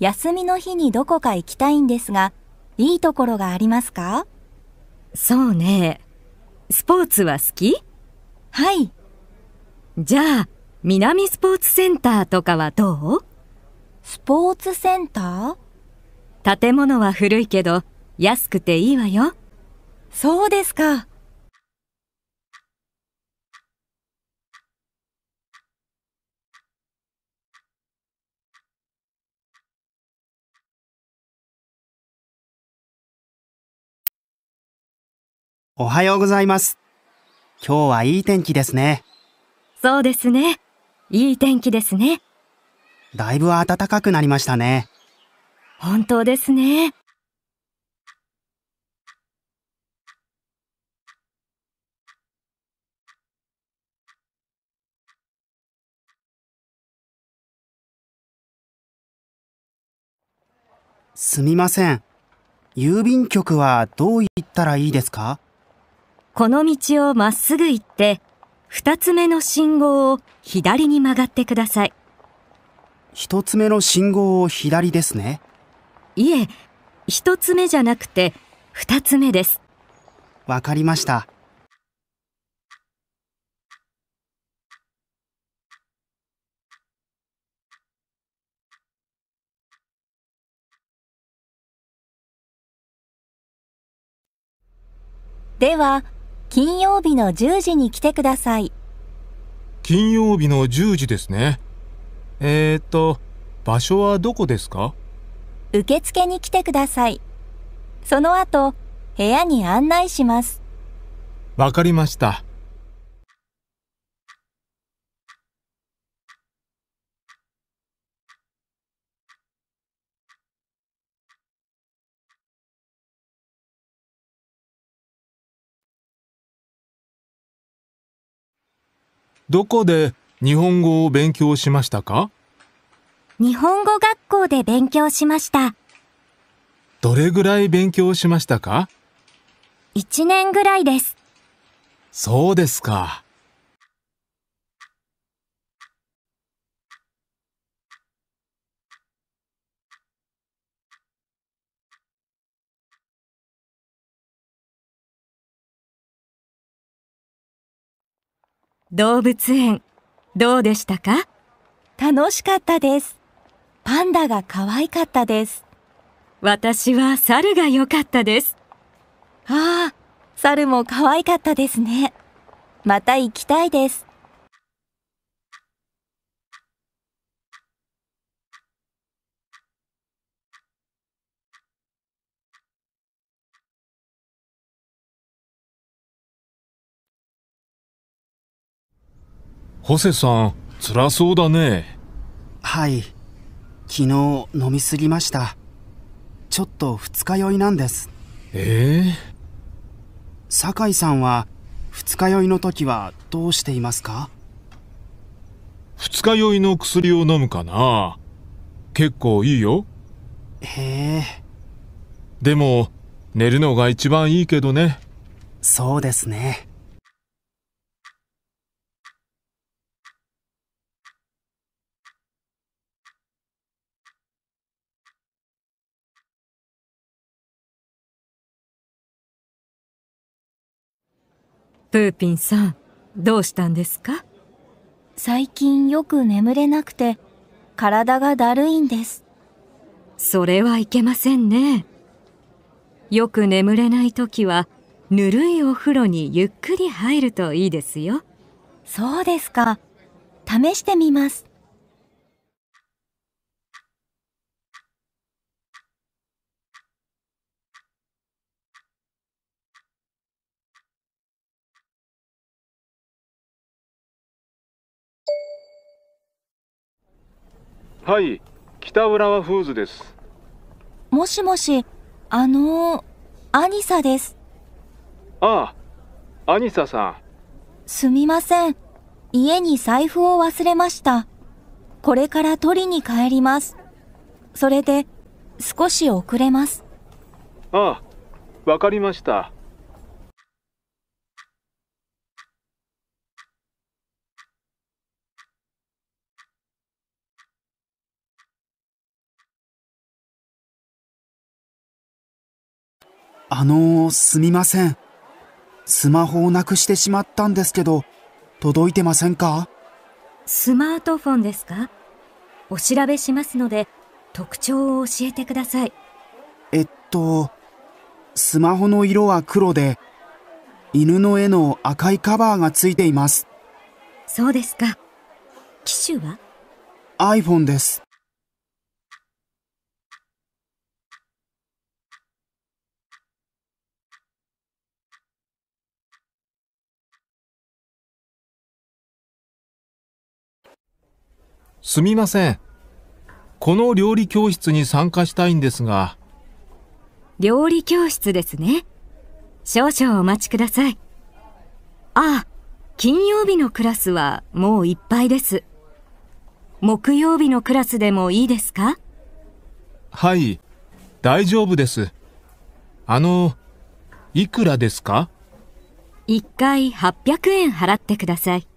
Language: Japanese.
休みの日にどこか行きたいんですが、いいところがありますかそうね。スポーツは好きはい。じゃあ、南スポーツセンターとかはどうスポーツセンター建物は古いけど、安くていいわよ。そうですか。おはようございます。今日はいい天気ですね。そうですね。いい天気ですね。だいぶ暖かくなりましたね。本当ですね。すみません。郵便局はどう言ったらいいですかこの道をまっすぐ行って、二つ目の信号を左に曲がってください。一つ目の信号を左ですね。いえ、一つ目じゃなくて、二つ目です。わかりました。では、金曜日の10時に来てください。金曜日の10時ですね。えー、っと、場所はどこですか受付に来てください。その後、部屋に案内します。わかりました。どこで日本語を勉強しましたか日本語学校で勉強しました。どれぐらい勉強しましたか ?1 年ぐらいです。そうですか。動物園、どうでしたか楽しかったです。パンダが可愛かったです。私は猿が良かったです。ああ、猿も可愛かったですね。また行きたいです。ホセさん辛そうだねはい昨日飲みすぎましたちょっと二日酔いなんですええー、酒井さんは二日酔いの時はどうしていますか二日酔いの薬を飲むかな結構いいよへえでも寝るのが一番いいけどねそうですねプーピンさん、どうしたんですか最近よく眠れなくて、体がだるいんです。それはいけませんね。よく眠れない時は、ぬるいお風呂にゆっくり入るといいですよ。そうですか。試してみます。はい北浦和フーズですもしもしあのー、アニサですああアニサさんすみません家に財布を忘れましたこれから取りに帰りますそれで少し遅れますああわかりましたあのー、すみません。スマホをなくしてしまったんですけど、届いてませんかスマートフォンですかお調べしますので、特徴を教えてください。えっと、スマホの色は黒で、犬の絵の赤いカバーがついています。そうですか。機種は ?iPhone です。すみません。この料理教室に参加したいんですが。料理教室ですね。少々お待ちください。ああ、金曜日のクラスはもういっぱいです。木曜日のクラスでもいいですかはい、大丈夫です。あの、いくらですか ?1 回800円払ってください。